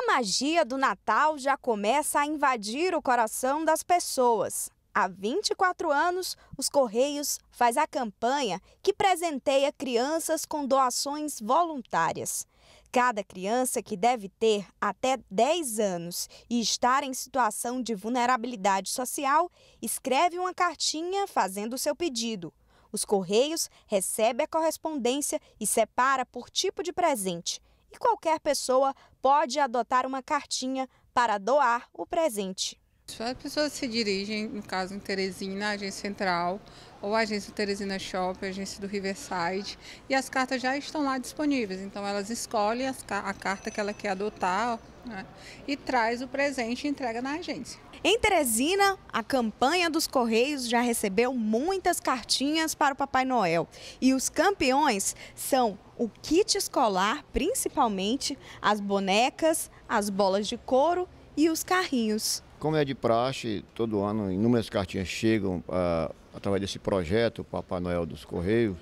A magia do Natal já começa a invadir o coração das pessoas. Há 24 anos, os Correios faz a campanha que presenteia crianças com doações voluntárias. Cada criança que deve ter até 10 anos e estar em situação de vulnerabilidade social escreve uma cartinha fazendo o seu pedido. Os Correios recebe a correspondência e separa por tipo de presente e qualquer pessoa pode adotar uma cartinha para doar o presente. As pessoas se dirigem, no caso em Teresina, agência central, ou agência Teresina Shopping, agência do Riverside, e as cartas já estão lá disponíveis. Então elas escolhem a carta que ela quer adotar né, e traz o presente e entrega na agência. Em Teresina, a campanha dos Correios já recebeu muitas cartinhas para o Papai Noel. E os campeões são o kit escolar, principalmente, as bonecas, as bolas de couro e os carrinhos. Como é de praxe, todo ano inúmeras cartinhas chegam ah, através desse projeto, o Papai Noel dos Correios,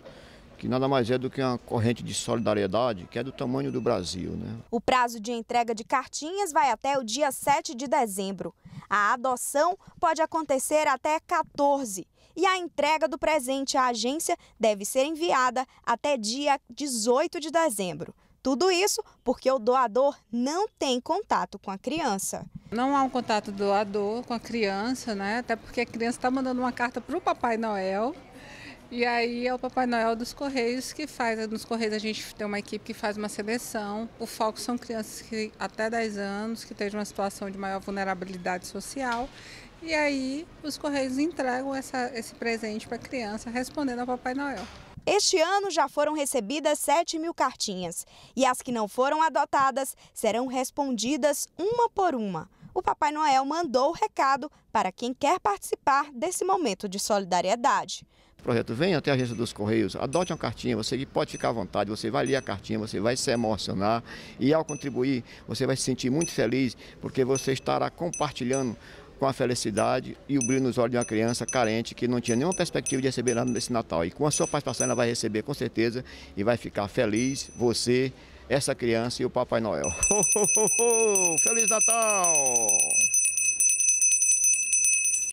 que nada mais é do que uma corrente de solidariedade que é do tamanho do Brasil. Né? O prazo de entrega de cartinhas vai até o dia 7 de dezembro. A adoção pode acontecer até 14 e a entrega do presente à agência deve ser enviada até dia 18 de dezembro. Tudo isso porque o doador não tem contato com a criança. Não há um contato doador com a criança, né? Até porque a criança está mandando uma carta para o Papai Noel. E aí é o Papai Noel dos Correios que faz. Nos Correios a gente tem uma equipe que faz uma seleção. O foco são crianças que até 10 anos, que estejam uma situação de maior vulnerabilidade social. E aí os Correios entregam essa, esse presente para a criança respondendo ao Papai Noel. Este ano já foram recebidas 7 mil cartinhas e as que não foram adotadas serão respondidas uma por uma. O Papai Noel mandou o recado para quem quer participar desse momento de solidariedade. O projeto vem até a agência dos Correios, adote uma cartinha, você pode ficar à vontade, você vai ler a cartinha, você vai se emocionar e ao contribuir você vai se sentir muito feliz porque você estará compartilhando com a felicidade e o brilho nos olhos de uma criança carente que não tinha nenhuma perspectiva de receber nada nesse Natal. E com a sua participação ela vai receber com certeza e vai ficar feliz, você, essa criança e o Papai Noel. Ho, ho, ho, Feliz Natal!